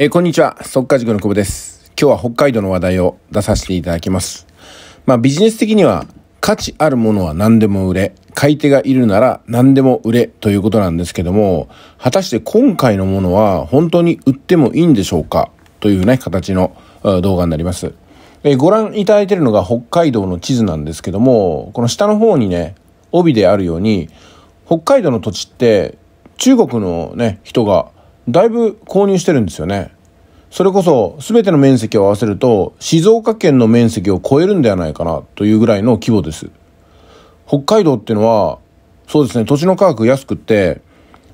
えー、こんにちは。即稼塾の久保です。今日は北海道の話題を出させていただきます。まあビジネス的には価値あるものは何でも売れ、買い手がいるなら何でも売れということなんですけども、果たして今回のものは本当に売ってもいいんでしょうかというね、形の動画になります。えー、ご覧いただいているのが北海道の地図なんですけども、この下の方にね、帯であるように、北海道の土地って中国のね、人がだいぶ購入してるんですよね。それこそ全ての面積を合わせると静岡県の面積を超えるんではないかなというぐらいの規模です。北海道っていうのはそうですね土地の価格安くって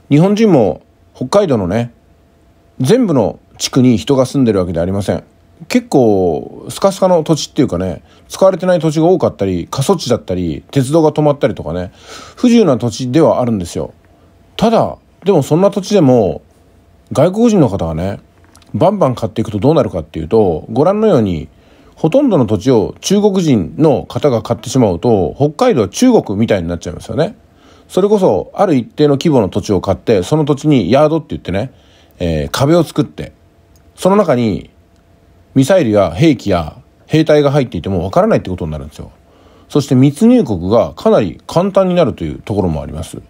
日本人も北海道のね全部の地区に人が住んでるわけではありません結構スカスカの土地っていうかね使われてない土地が多かったり過疎地だったり鉄道が止まったりとかね不自由な土地ではあるんですよただでもそんな土地でも外国人の方がねバンバン買っていくとどうなるかっていうとご覧のようにほとんどの土地を中国人の方が買ってしまうと北海道は中国みたいになっちゃいますよね。それこそある一定の規模の土地を買ってその土地にヤードって言ってね、えー、壁を作ってその中にミサイルや兵器や兵隊が入っていてもわからないってことになるんですよ。そして密入国がかなり簡単になるというところもあります。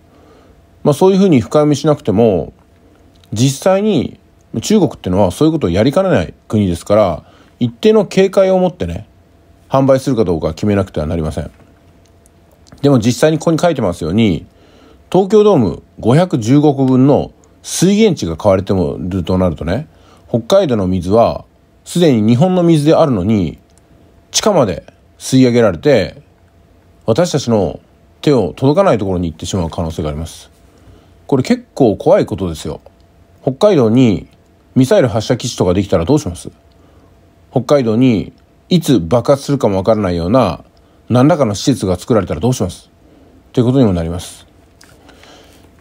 まあそういうふうに深読みしなくても実際に中国っていうのはそういうことをやりかねない国ですから一定の警戒を持ってね販売するかどうか決めなくてはなりませんでも実際にここに書いてますように東京ドーム515個分の水源地が買われてもるとなるとね北海道の水はすでに日本の水であるのに地下まで吸い上げられて私たちの手を届かないところに行ってしまう可能性がありますこれ結構怖いことですよ北海道にミサイル発射基地とかできたらどうします北海道にいつ爆発するかもわからないような何らかの施設が作られたらどうしますということにもなります。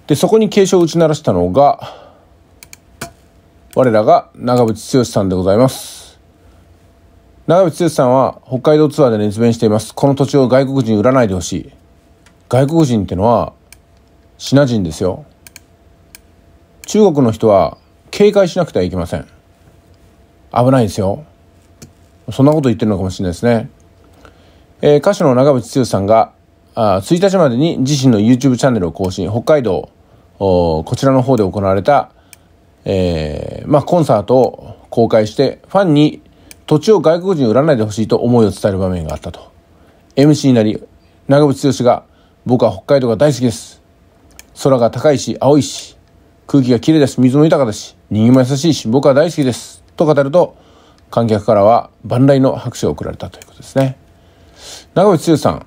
でそこに警鐘を打ち鳴らしたのが我らが長渕剛さんでございます。長渕剛さんは北海道ツアーで熱弁しています。この土地を外国人に売らないでほしい。外国人ってのはシナ人ですよ。中国の人は警戒しなくてはいけません危ないですよそんなこと言ってるのかもしれないですね、えー、歌手の長渕剛さんがあ1日までに自身の YouTube チャンネルを更新北海道こちらの方で行われた、えー、まあ、コンサートを公開してファンに土地を外国人に売らないでほしいと思いを伝える場面があったと MC になり長渕剛が「僕は北海道が大好きです空が高いし青いし空気が綺麗だし、水も豊かだし、人間も優しいし、僕は大好きです。と語ると、観客からは万来の拍手を送られたということですね。長渕剛さん。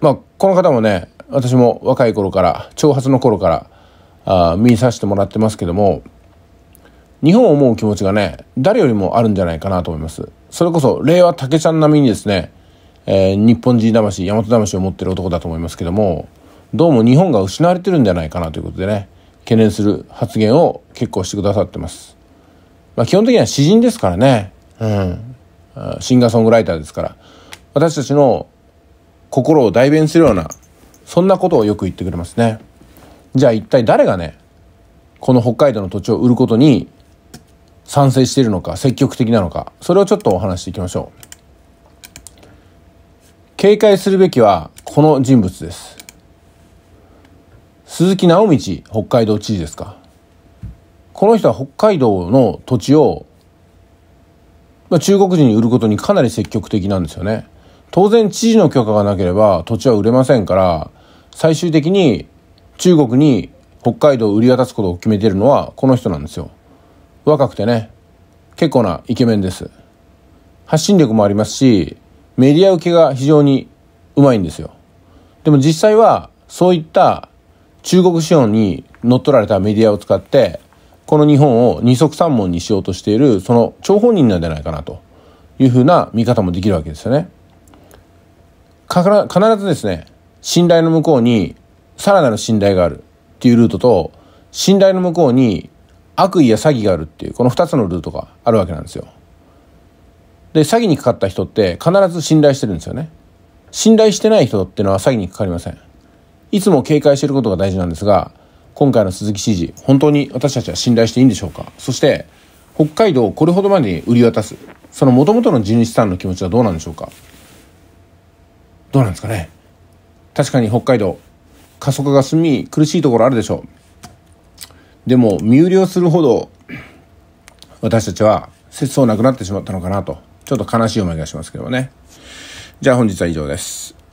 まあ、この方もね、私も若い頃から、挑発の頃から、あ見させてもらってますけども、日本を思う気持ちがね、誰よりもあるんじゃないかなと思います。それこそ、令和竹ちゃん並みにですね、えー、日本人魂、大和魂を持ってる男だと思いますけども、どうも日本が失われてるんじゃないかなということでね、懸念する発言を結構してくださってます。まあ、基本的には詩人ですからね。うん。シンガーソングライターですから。私たちの心を代弁するような、そんなことをよく言ってくれますね。じゃあ一体誰がね、この北海道の土地を売ることに賛成しているのか、積極的なのか、それをちょっとお話していきましょう。警戒するべきはこの人物です。鈴木直道北海道知事ですかこの人は北海道の土地を、まあ、中国人に売ることにかなり積極的なんですよね当然知事の許可がなければ土地は売れませんから最終的に中国に北海道を売り渡すことを決めてるのはこの人なんですよ若くてね結構なイケメンです発信力もありますしメディア受けが非常にうまいんですよでも実際はそういった中国資本に乗っ取られたメディアを使ってこの日本を二足三門にしようとしているその張本人なんじゃないかなというふうな見方もできるわけですよね。必ずですね信頼の向こうにさらなる信頼があるっていうルートと信頼の向こうに悪意や詐欺があるっていうこの2つのルートがあるわけなんですよ。で詐欺にかかった人って必ず信頼してるんですよね。信頼してない人ってのは詐欺にかかりません。いつも警戒していることが大事なんですが、今回の鈴木知事、本当に私たちは信頼していいんでしょうかそして、北海道をこれほどまでに売り渡す、その元々の地主さんの気持ちはどうなんでしょうかどうなんですかね確かに北海道、過疎化が進み、苦しいところあるでしょう。でも、身売りをするほど、私たちは、節操なくなってしまったのかなと、ちょっと悲しい思いがしますけどね。じゃあ本日は以上です。